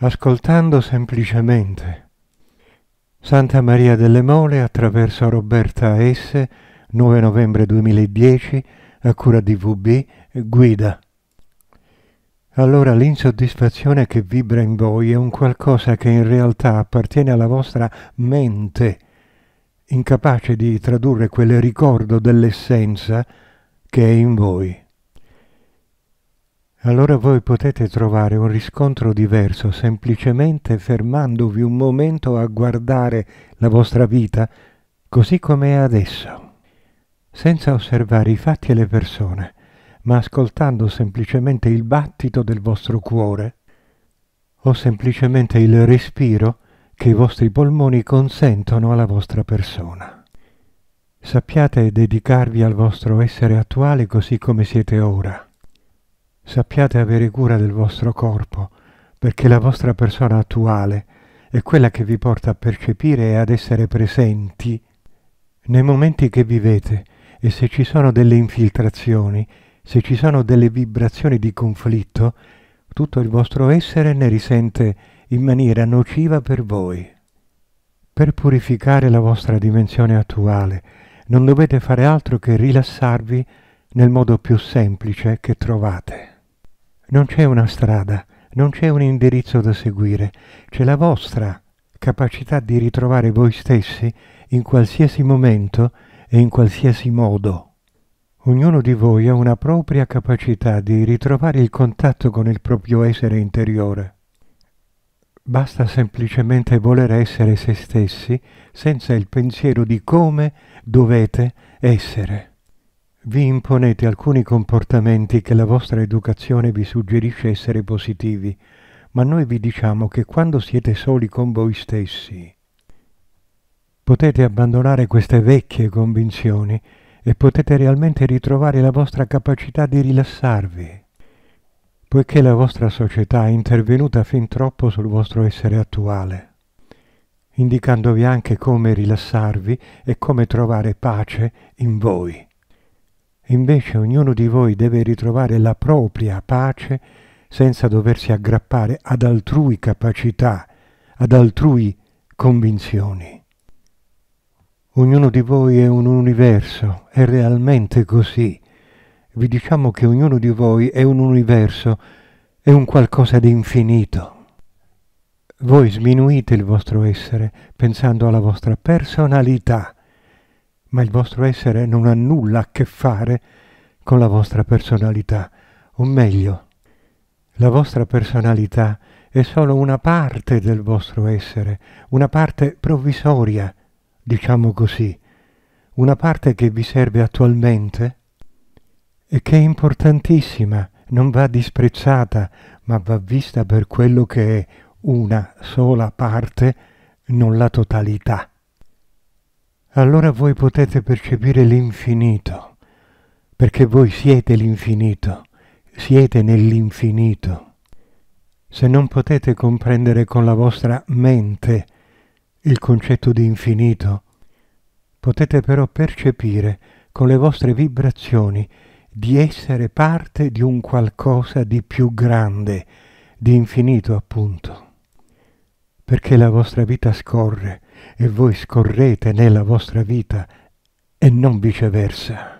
ascoltando semplicemente. Santa Maria delle Mole attraverso Roberta S. 9 novembre 2010 a cura di VB guida. Allora l'insoddisfazione che vibra in voi è un qualcosa che in realtà appartiene alla vostra mente, incapace di tradurre quel ricordo dell'essenza che è in voi allora voi potete trovare un riscontro diverso semplicemente fermandovi un momento a guardare la vostra vita così com'è adesso, senza osservare i fatti e le persone, ma ascoltando semplicemente il battito del vostro cuore o semplicemente il respiro che i vostri polmoni consentono alla vostra persona. Sappiate dedicarvi al vostro essere attuale così come siete ora Sappiate avere cura del vostro corpo, perché la vostra persona attuale è quella che vi porta a percepire e ad essere presenti nei momenti che vivete e se ci sono delle infiltrazioni, se ci sono delle vibrazioni di conflitto, tutto il vostro essere ne risente in maniera nociva per voi. Per purificare la vostra dimensione attuale non dovete fare altro che rilassarvi nel modo più semplice che trovate. Non c'è una strada, non c'è un indirizzo da seguire, c'è la vostra capacità di ritrovare voi stessi in qualsiasi momento e in qualsiasi modo. Ognuno di voi ha una propria capacità di ritrovare il contatto con il proprio essere interiore. Basta semplicemente voler essere se stessi senza il pensiero di come dovete essere vi imponete alcuni comportamenti che la vostra educazione vi suggerisce essere positivi, ma noi vi diciamo che quando siete soli con voi stessi potete abbandonare queste vecchie convinzioni e potete realmente ritrovare la vostra capacità di rilassarvi, poiché la vostra società è intervenuta fin troppo sul vostro essere attuale, indicandovi anche come rilassarvi e come trovare pace in voi. Invece ognuno di voi deve ritrovare la propria pace senza doversi aggrappare ad altrui capacità, ad altrui convinzioni. Ognuno di voi è un universo, è realmente così. Vi diciamo che ognuno di voi è un universo, è un qualcosa di infinito. Voi sminuite il vostro essere pensando alla vostra personalità, ma il vostro essere non ha nulla a che fare con la vostra personalità, o meglio, la vostra personalità è solo una parte del vostro essere, una parte provvisoria, diciamo così, una parte che vi serve attualmente e che è importantissima, non va disprezzata, ma va vista per quello che è una sola parte, non la totalità allora voi potete percepire l'infinito, perché voi siete l'infinito, siete nell'infinito. Se non potete comprendere con la vostra mente il concetto di infinito, potete però percepire con le vostre vibrazioni di essere parte di un qualcosa di più grande, di infinito appunto perché la vostra vita scorre e voi scorrete nella vostra vita e non viceversa.